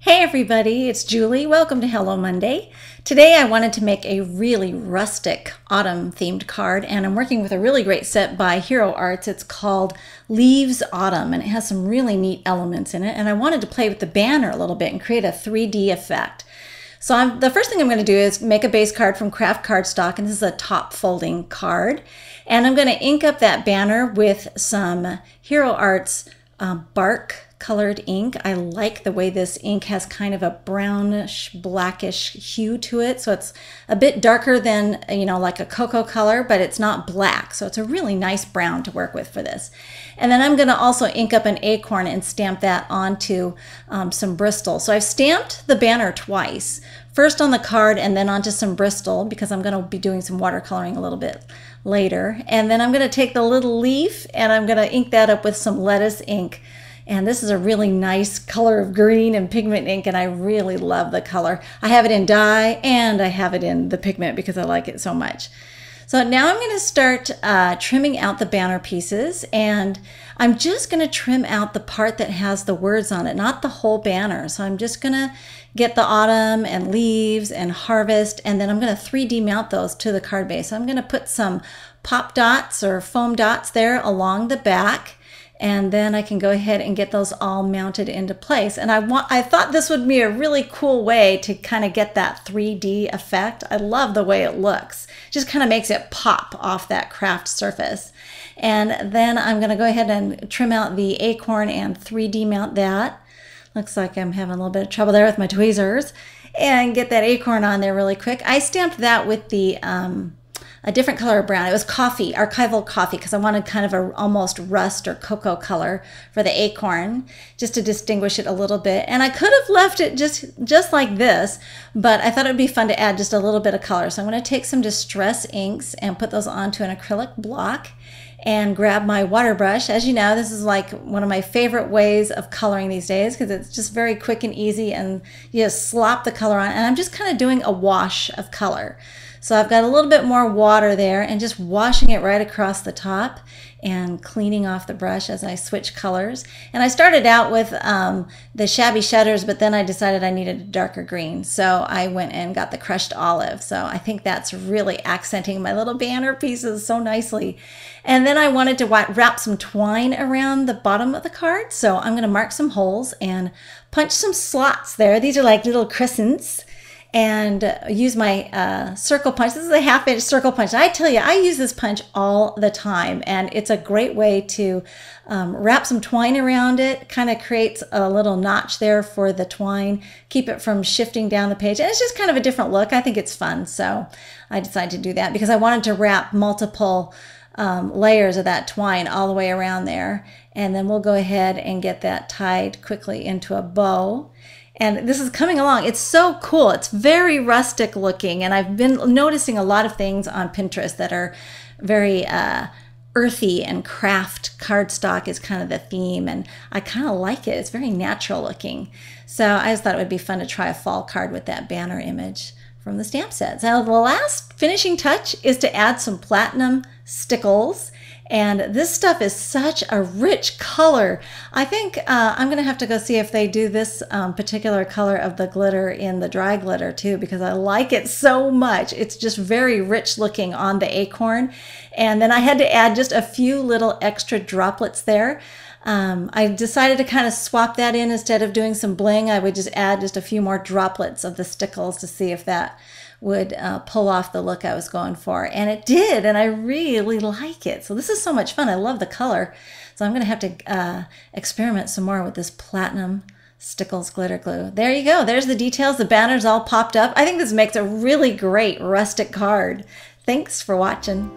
Hey everybody, it's Julie. Welcome to Hello Monday. Today I wanted to make a really rustic autumn themed card and I'm working with a really great set by Hero Arts. It's called Leaves Autumn and it has some really neat elements in it and I wanted to play with the banner a little bit and create a 3D effect. So I'm, the first thing I'm going to do is make a base card from craft cardstock and this is a top folding card and I'm going to ink up that banner with some Hero Arts uh, bark colored ink. I like the way this ink has kind of a brownish blackish hue to it. So it's a bit darker than, you know, like a cocoa color, but it's not black. So it's a really nice brown to work with for this. And then I'm going to also ink up an acorn and stamp that onto um, some Bristol. So I've stamped the banner twice, first on the card and then onto some Bristol because I'm going to be doing some watercoloring a little bit later. And then I'm going to take the little leaf and I'm going to ink that up with some lettuce ink. And this is a really nice color of green and pigment ink, and I really love the color. I have it in dye and I have it in the pigment because I like it so much. So now I'm going to start uh, trimming out the banner pieces and I'm just going to trim out the part that has the words on it, not the whole banner. So I'm just going to get the autumn and leaves and harvest and then I'm going to 3D mount those to the card base. So I'm going to put some pop dots or foam dots there along the back and then I can go ahead and get those all mounted into place. And I want I thought this would be a really cool way to kind of get that 3D effect. I love the way it looks. just kind of makes it pop off that craft surface. And then I'm going to go ahead and trim out the acorn and 3D mount that. Looks like I'm having a little bit of trouble there with my tweezers. And get that acorn on there really quick. I stamped that with the um, a different color of brown. It was coffee, archival coffee, because I wanted kind of a almost rust or cocoa color for the acorn, just to distinguish it a little bit. And I could have left it just, just like this, but I thought it would be fun to add just a little bit of color. So I'm going to take some Distress inks and put those onto an acrylic block and grab my water brush. As you know, this is like one of my favorite ways of coloring these days because it's just very quick and easy and you just slop the color on. And I'm just kind of doing a wash of color. So I've got a little bit more water water there and just washing it right across the top and cleaning off the brush as I switch colors. And I started out with um, the shabby shutters, but then I decided I needed a darker green. So I went and got the crushed olive. So I think that's really accenting my little banner pieces so nicely. And then I wanted to wrap some twine around the bottom of the card. So I'm gonna mark some holes and punch some slots there. These are like little crescents and use my uh, circle punch. This is a half inch circle punch. I tell you, I use this punch all the time and it's a great way to um, wrap some twine around it, kind of creates a little notch there for the twine, keep it from shifting down the page. And it's just kind of a different look. I think it's fun. So I decided to do that because I wanted to wrap multiple um, layers of that twine all the way around there. And then we'll go ahead and get that tied quickly into a bow and this is coming along. It's so cool. It's very rustic looking, and I've been noticing a lot of things on Pinterest that are very uh, earthy and craft. Cardstock is kind of the theme, and I kind of like it. It's very natural looking. So I just thought it would be fun to try a fall card with that banner image from the stamp set. So the last finishing touch is to add some platinum stickles and this stuff is such a rich color. I think uh, I'm going to have to go see if they do this um, particular color of the glitter in the dry glitter too, because I like it so much. It's just very rich looking on the acorn. And then I had to add just a few little extra droplets there. Um, I decided to kind of swap that in instead of doing some bling. I would just add just a few more droplets of the stickles to see if that would uh, pull off the look I was going for. And it did, and I really like it. So this is so much fun. I love the color. So I'm gonna have to uh, experiment some more with this platinum Stickles glitter glue. There you go. There's the details. The banners all popped up. I think this makes a really great rustic card. Thanks for watching.